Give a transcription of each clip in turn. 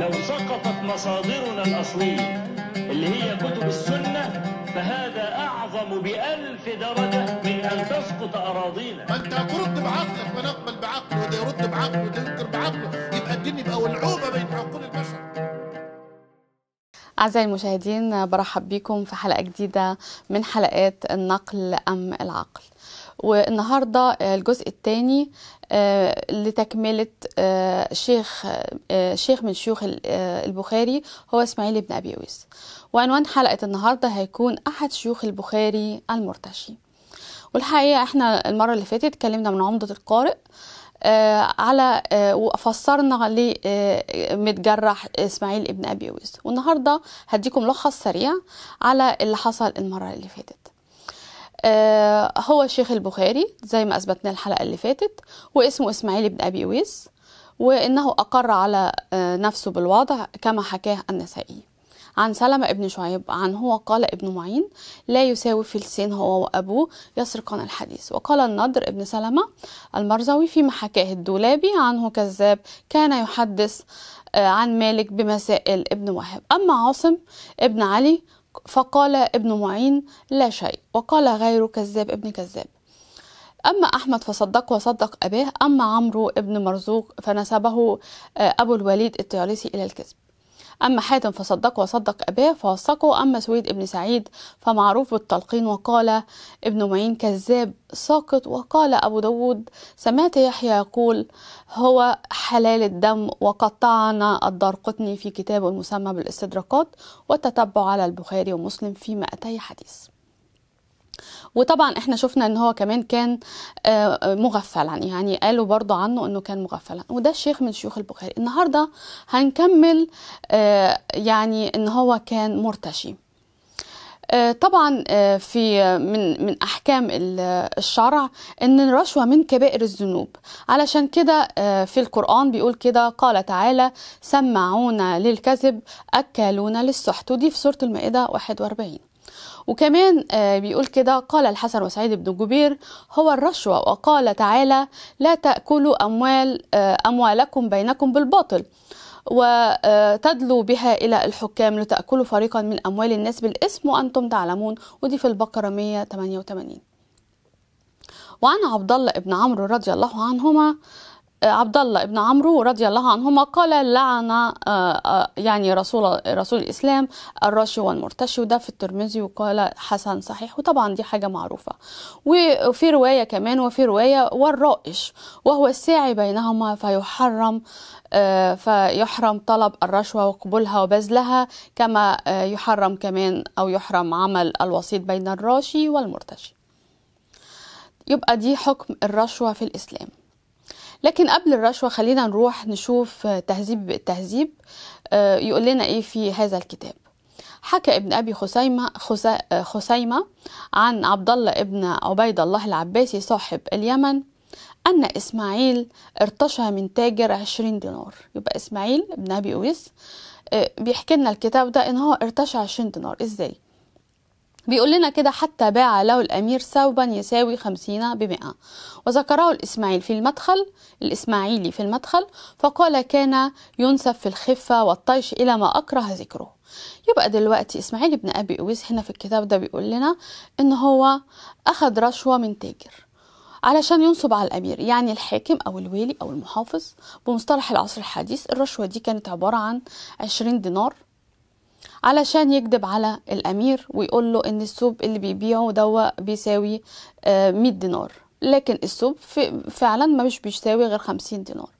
لو سقطت مصادرنا الأصلية اللي هي كتب السنة فهذا أعظم بألف درجة من أن تسقط أراضينا ما أنت ترد بعقلك ونقبل بعقله وده يرد بعقله وده ينكر بعقله يبقى الدين يبقى ولعوبة بين عقول البشر أعزائي المشاهدين برحب بكم في حلقة جديدة من حلقات النقل أم العقل والنهاردة الجزء الثاني آه، لتكملة آه، شيخ آه، شيخ من شيوخ البخاري هو إسماعيل بن أبي أويس وعنوان حلقة النهاردة هيكون أحد شيوخ البخاري المرتشي والحقيقة احنا المرة اللي فاتت اتكلمنا من عمدة القارئ آه، على آه، وفسرنا لمتجرح آه، اسماعيل ابن ابي ويس والنهارده هديكم ملخص سريع على اللي حصل المره اللي فاتت هو الشيخ البخاري زي ما اثبتنا الحلقه اللي فاتت واسمه اسماعيل ابن ابي اويس وانه اقر على نفسه بالوضع كما حكاه النسائي عن سلمة ابن شعيب عن هو قال ابن معين لا يساوي فلسين هو وأبوه يسرقان الحديث وقال النضر ابن سلمة المرزوي فيما حكاه الدولابي عنه كذاب كان يحدث آه، عن مالك بمسائل ابن وهب أما عاصم ابن علي فقال ابن معين لا شيء وقال غيره كذاب ابن كذاب أما أحمد فصدق وصدق أباه أما عمرو ابن مرزوق فنسبه آه، أبو الوليد الطيالسي إلى الكذب أما حاتم فصدق وصدق أباه فوثقه أما سويد ابن سعيد فمعروف بالتلقين وقال ابن معين كذاب ساقط وقال أبو داود سمعت يحيى يقول هو حلال الدم وقد طعن الدرقطني في كتابه المسمى بالاستدراكات والتتبع على البخاري ومسلم فيما أتي حديث وطبعا احنا شفنا ان هو كمان كان آه، آه، مغفلا يعني قالوا برضو عنه انه كان مغفلا وده الشيخ من شيوخ البخاري النهارده هنكمل آه، يعني ان هو كان مرتشي طبعا في من من احكام الشرع ان الرشوه من كبائر الذنوب علشان كده في القران بيقول كده قال تعالى سمعون للكذب اكالون للسحت ودي في سوره المائده 41 وكمان آه، بيقول كده قال الحسن وسعيد بن جبير هو الرشوة وقال تعالى لا تأكلوا أموال آه، أموالكم بينكم بالباطل وتدلوا آه، بها إلى الحكام لتأكلوا فريقا من أموال الناس بالإسم وأنتم تعلمون ودي في البقرة 188 وعن عبد الله بن عمرو رضي الله عنهما عبد الله بن عمرو رضي الله عنهما قال لعن آه، آه، يعني رسول رسول الاسلام الراشي والمرتشي وده في الترمذي وقال حسن صحيح وطبعا دي حاجه معروفه وفي روايه كمان وفي روايه والرائش وهو الساعي بينهما فيحرم آه، فيحرم طلب الرشوه وقبولها وبذلها كما يحرم كمان او يحرم عمل الوسيط بين الراشي والمرتشي يبقى دي حكم الرشوه في الاسلام لكن قبل الرشوة خلينا نروح نشوف تهذيب التهذيب آه، يقول لنا إيه في هذا الكتاب حكى ابن أبي خسيمة, آه، خسيمة عن عبد الله ابن عبيد الله العباسي صاحب اليمن أن إسماعيل ارتشى من تاجر 20 دينار يبقى إسماعيل ابن أبي أويس آه، بيحكي لنا الكتاب ده إن هو ارتشى 20 دينار إزاي؟ بيقول لنا كده حتى باع له الأمير ثوبا يساوي خمسين بمئة وذكره الإسماعيل في المدخل الإسماعيلي في المدخل فقال كان ينسب في الخفة والطيش إلى ما أكره ذكره يبقى دلوقتي إسماعيل بن أبي أويس هنا في الكتاب ده بيقول لنا إن هو أخذ رشوة من تاجر علشان ينصب على الامير يعني الحاكم او الوالي او المحافظ بمصطلح العصر الحديث الرشوه دي كانت عباره عن 20 دينار علشان يكذب على الامير ويقول له ان السوب اللي بيبيعه دوا بيساوي 100 آه، دينار لكن السوب فعلا ما مش بيساوي غير 50 دينار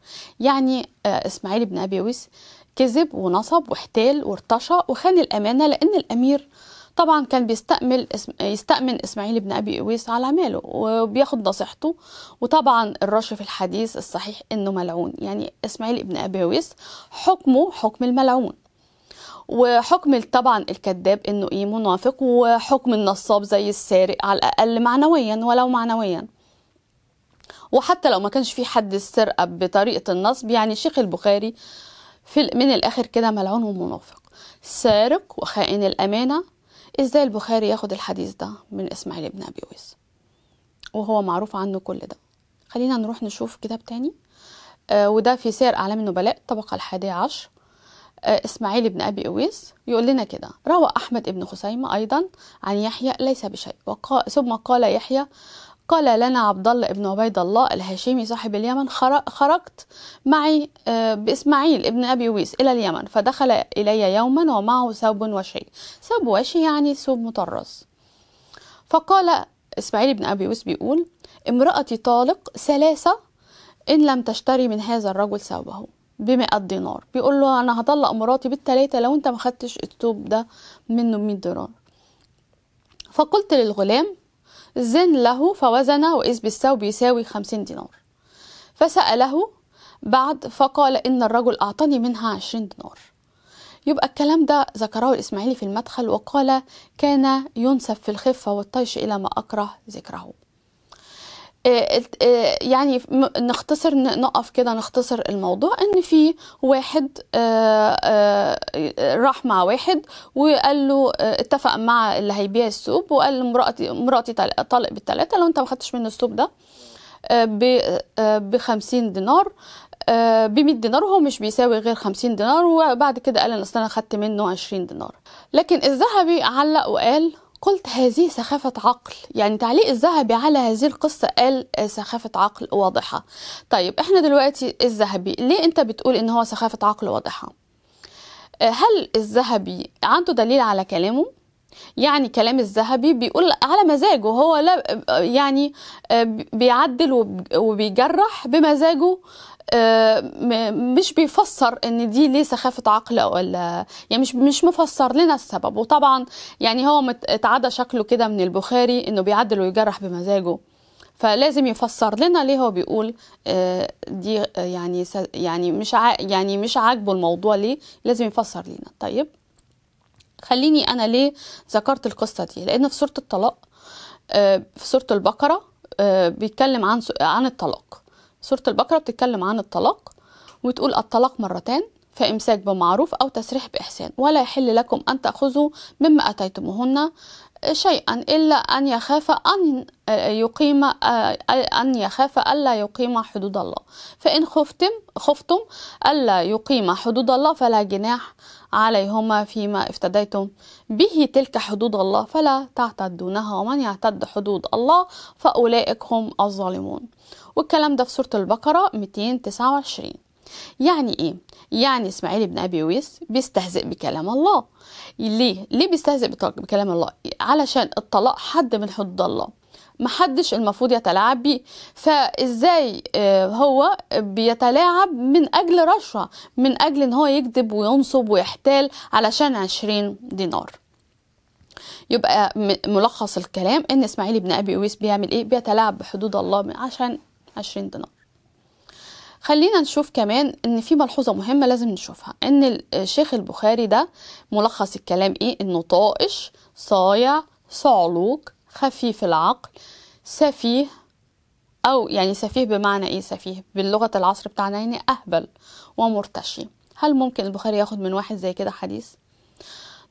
يعني آه، اسماعيل بن ابي ويس كذب ونصب واحتال وارتشى وخان الامانه لان الامير طبعا كان بيستأمل يستأمن إسماعيل بن أبي إويس على ماله وبياخد نصيحته وطبعا الرش في الحديث الصحيح إنه ملعون يعني إسماعيل بن أبي إويس حكمه حكم الملعون وحكم طبعا الكذاب انه ايه منافق وحكم النصاب زي السارق على الاقل معنويا ولو معنويا وحتى لو ما كانش في حد السرقه بطريقه النصب يعني شيخ البخاري في من الاخر كده ملعون ومنافق سارق وخائن الامانه ازاي البخاري ياخد الحديث ده من اسماعيل بن ابي ويس وهو معروف عنه كل ده خلينا نروح نشوف كتاب تاني آه وده في سير اعلام النبلاء الطبقه الحادية عشر إسماعيل بن أبي أويس يقول لنا كده روى أحمد بن خسيمة أيضا عن يحيى ليس بشيء وقال ثم قال يحيى قال لنا عبد الله بن عبيد الله الهاشمي صاحب اليمن خرجت معي آه، بإسماعيل ابن أبي ويس إلى اليمن فدخل إلي يوما ومعه ثوب وشي ثوب وشي يعني ثوب مطرز فقال إسماعيل بن أبي ويس بيقول امرأتي طالق ثلاثة إن لم تشتري من هذا الرجل ثوبه ب 100 دينار بيقول له انا هطلق مراتي بالتلاتة لو انت ما خدتش التوب ده منه مية 100 دينار فقلت للغلام زن له فوزن وإذ بالثوب يساوي خمسين دينار فسأله بعد فقال إن الرجل أعطاني منها عشرين دينار يبقى الكلام ده ذكره الإسماعيلي في المدخل وقال كان ينسب في الخفة والطيش إلى ما أكره ذكره آه، آه، يعني نختصر نقف كده نختصر الموضوع ان في واحد آه، راح مع واحد وقال له اتفق مع اللي هيبيع السوب وقال له مراتي مراتي طالق بالثلاثه لو انت ما خدتش منه السوب ده ب 50 دينار ب 100 دينار وهو مش بيساوي غير 50 دينار وبعد كده قال انا اصل انا خدت منه 20 دينار لكن الذهبي علق وقال قلت هذه سخافة عقل يعني تعليق الذهبي على هذه القصة قال آه، سخافة عقل واضحة طيب احنا دلوقتي الذهبي ليه انت بتقول ان هو سخافة عقل واضحة آه، هل الذهبي عنده دليل على كلامه يعني كلام الذهبي بيقول على مزاجه هو لا آه، يعني بيعدل وبيجرح بمزاجه آه، مش بيفسر ان دي ليه سخافه عقل ولا يعني مش مش مفسر لنا السبب وطبعا يعني هو اتعدى شكله كده من البخاري انه بيعدل ويجرح بمزاجه فلازم يفسر لنا ليه هو بيقول آه، دي آه، يعني يعني مش يعني مش عاجبه الموضوع ليه لازم يفسر لنا طيب خليني انا ليه ذكرت القصه دي لان في سوره الطلاق في سوره البقره بيتكلم عن عن الطلاق سورة البقرة بتتكلم عن الطلاق وتقول الطلاق مرتان فإمساك بمعروف أو تسريح بإحسان ولا يحل لكم أن تأخذوا مما أتيتموهن شيئا إلا أن يخاف أن يقيم أن يخاف ألا يقيم حدود الله فإن خفتم خفتم ألا يقيم حدود الله فلا جناح عليهما فيما افتديتم به تلك حدود الله فلا تعتدونها ومن يعتد حدود الله فأولئك هم الظالمون والكلام ده في سورة البقرة 229 يعني ايه؟ يعني اسماعيل بن ابي ويس بيستهزئ بكلام الله ليه؟ ليه بيستهزئ بكلام الله؟ علشان الطلاق حد من حدود الله محدش المفروض يتلاعب بيه فازاي آه، هو بيتلاعب من اجل رشوه من اجل ان هو يكذب وينصب ويحتال علشان عشرين دينار يبقى ملخص الكلام ان اسماعيل بن ابي اويس بيعمل ايه بيتلاعب بحدود الله عشان 20 دينار خلينا نشوف كمان ان في ملحوظه مهمه لازم نشوفها ان الشيخ البخاري ده ملخص الكلام ايه انه طائش صايع صعلوك خفيف العقل سفيه او يعني سفيه بمعنى ايه سفيه باللغه العصر بتاعنا يعني اهبل ومرتشي هل ممكن البخاري ياخد من واحد زي كده حديث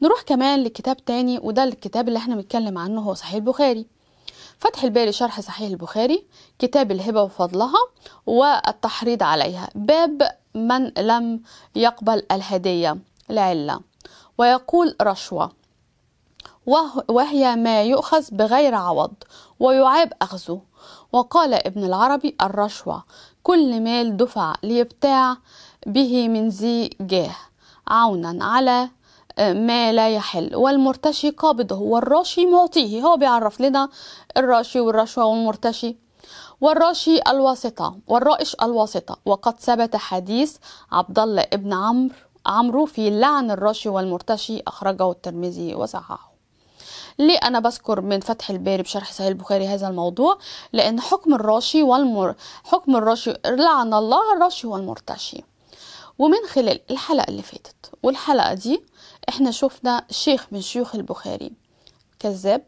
نروح كمان لكتاب تاني وده الكتاب اللي احنا بنتكلم عنه هو صحيح البخاري فتح الباري شرح صحيح البخاري كتاب الهبة وفضلها والتحريض عليها باب من لم يقبل الهدية لعلة ويقول رشوة وهي ما يؤخذ بغير عوض ويعاب أخذه وقال ابن العربي الرشوة كل مال دفع ليبتاع به من ذي جاه عونا على ما لا يحل والمرتشي قابضه والراشي معطيه هو بيعرف لنا الراشي والرشوة والمرتشي والراشي الواسطة والرائش الواسطة وقد ثبت حديث عبد الله ابن عمرو عمرو في لعن الراشي والمرتشي أخرجه الترمذي وصححه ليه انا بذكر من فتح الباري بشرح صحيح البخاري هذا الموضوع لان حكم الراشي والمر حكم الراشي لعن الله الراشي والمرتشي ومن خلال الحلقة اللي فاتت والحلقة دي احنا شفنا شيخ من شيوخ البخاري كذاب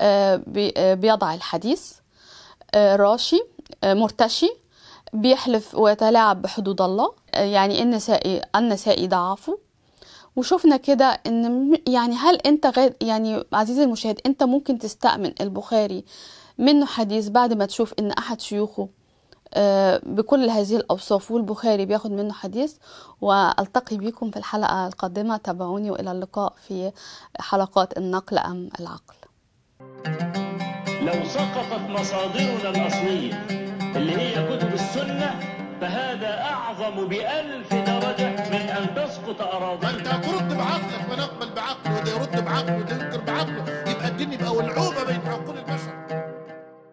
آه، آه، بيضع الحديث آه، راشي مرتشي بيحلف ويتلاعب بحدود الله يعني النسائي النسائي ضعفه وشفنا كده ان يعني هل انت غير يعني عزيزي المشاهد انت ممكن تستأمن البخاري منه حديث بعد ما تشوف ان احد شيوخه آه، بكل هذه الأوصاف والبخاري بياخد منه حديث وألتقي بكم في الحلقة القادمة تابعوني وإلى اللقاء في حلقات النقل أم العقل لو سقطت مصادرنا الأصلية اللي هي كتب السنة فهذا أعظم بألف درجة من أن تسقط أراضينا أنت ترد بعقلك ونقبل بعقله وده يرد بعقله وده ينكر بعقله يبقى الدين يبقى ولعوبة بين عقول البشر